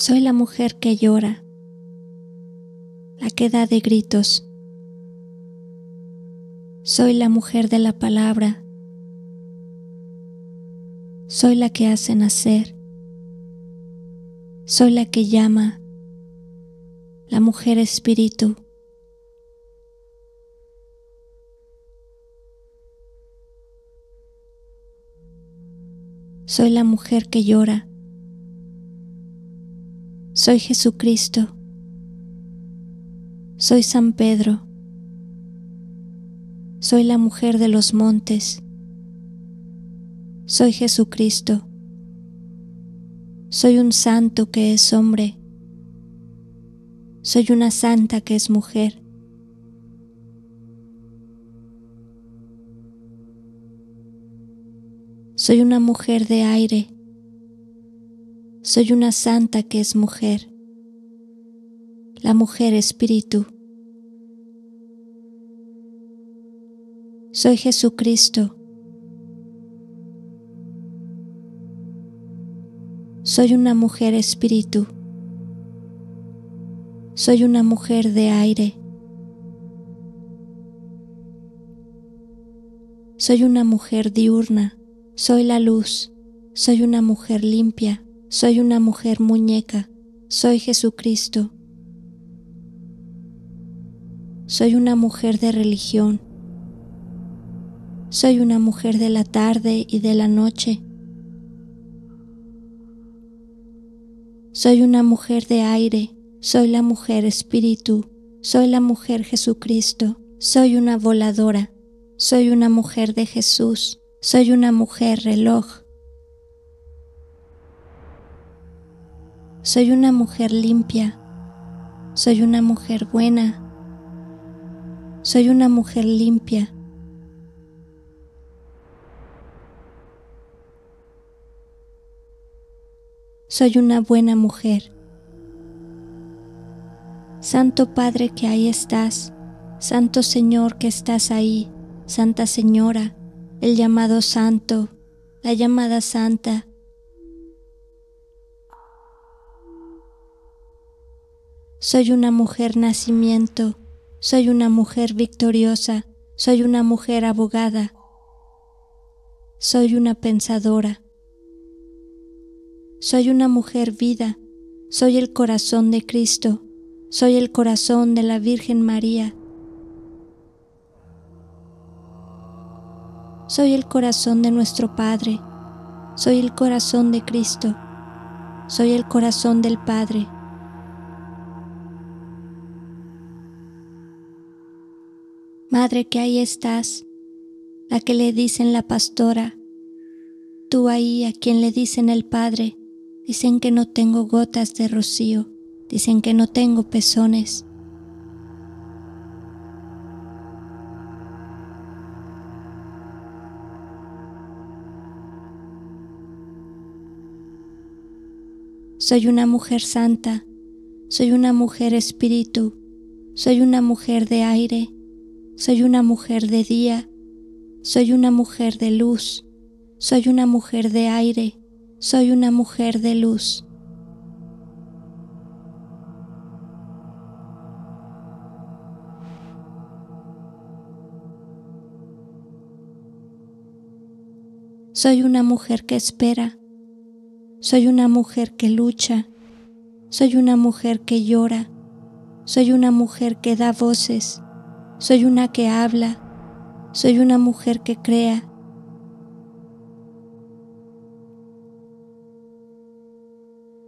Soy la mujer que llora, la que da de gritos. Soy la mujer de la palabra. Soy la que hace nacer. Soy la que llama, la mujer espíritu. Soy la mujer que llora, soy Jesucristo. Soy San Pedro. Soy la mujer de los montes. Soy Jesucristo. Soy un santo que es hombre. Soy una santa que es mujer. Soy una mujer de aire. Soy una santa que es mujer, la mujer espíritu. Soy Jesucristo. Soy una mujer espíritu. Soy una mujer de aire. Soy una mujer diurna. Soy la luz. Soy una mujer limpia. Soy una mujer muñeca, soy Jesucristo. Soy una mujer de religión. Soy una mujer de la tarde y de la noche. Soy una mujer de aire, soy la mujer espíritu, soy la mujer Jesucristo, soy una voladora, soy una mujer de Jesús, soy una mujer reloj. Soy una mujer limpia. Soy una mujer buena. Soy una mujer limpia. Soy una buena mujer. Santo Padre que ahí estás, Santo Señor que estás ahí, Santa Señora, el llamado Santo, la llamada Santa, Soy una mujer nacimiento, soy una mujer victoriosa, soy una mujer abogada, soy una pensadora, soy una mujer vida, soy el corazón de Cristo, soy el corazón de la Virgen María, soy el corazón de nuestro Padre, soy el corazón de Cristo, soy el corazón del Padre. Madre que ahí estás, la que le dicen la pastora, tú ahí a quien le dicen el Padre, dicen que no tengo gotas de rocío, dicen que no tengo pezones. Soy una mujer santa, soy una mujer espíritu, soy una mujer de aire, soy una mujer de día, soy una mujer de luz, soy una mujer de aire, soy una mujer de luz. Soy una mujer que espera. Soy una mujer que lucha. Soy una mujer que llora. Soy una mujer que da voces. Soy una que habla. Soy una mujer que crea.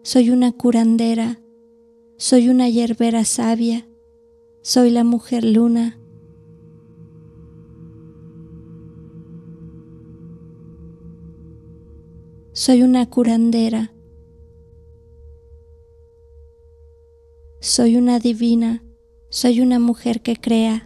Soy una curandera. Soy una hierbera sabia. Soy la mujer luna. Soy una curandera. Soy una divina. Soy una mujer que crea.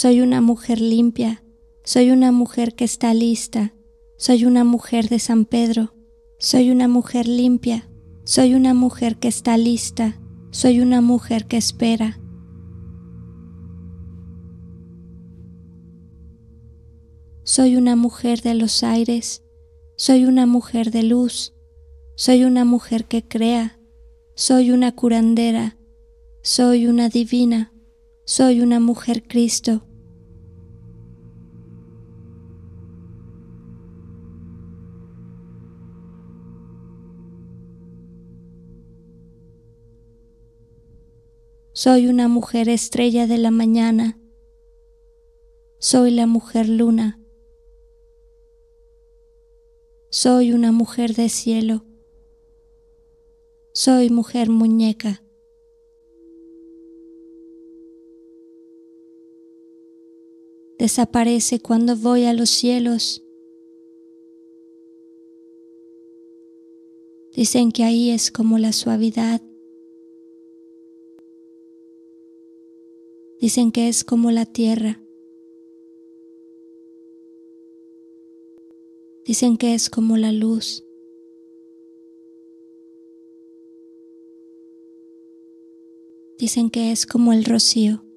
Soy una mujer limpia, soy una mujer que está lista, soy una mujer de San Pedro, soy una mujer limpia, soy una mujer que está lista, soy una mujer que espera. Soy una mujer de los aires, soy una mujer de luz, soy una mujer que crea, soy una curandera, soy una divina, soy una mujer Cristo, Soy una mujer estrella de la mañana. Soy la mujer luna. Soy una mujer de cielo. Soy mujer muñeca. Desaparece cuando voy a los cielos. Dicen que ahí es como la suavidad. Dicen que es como la tierra. Dicen que es como la luz. Dicen que es como el rocío.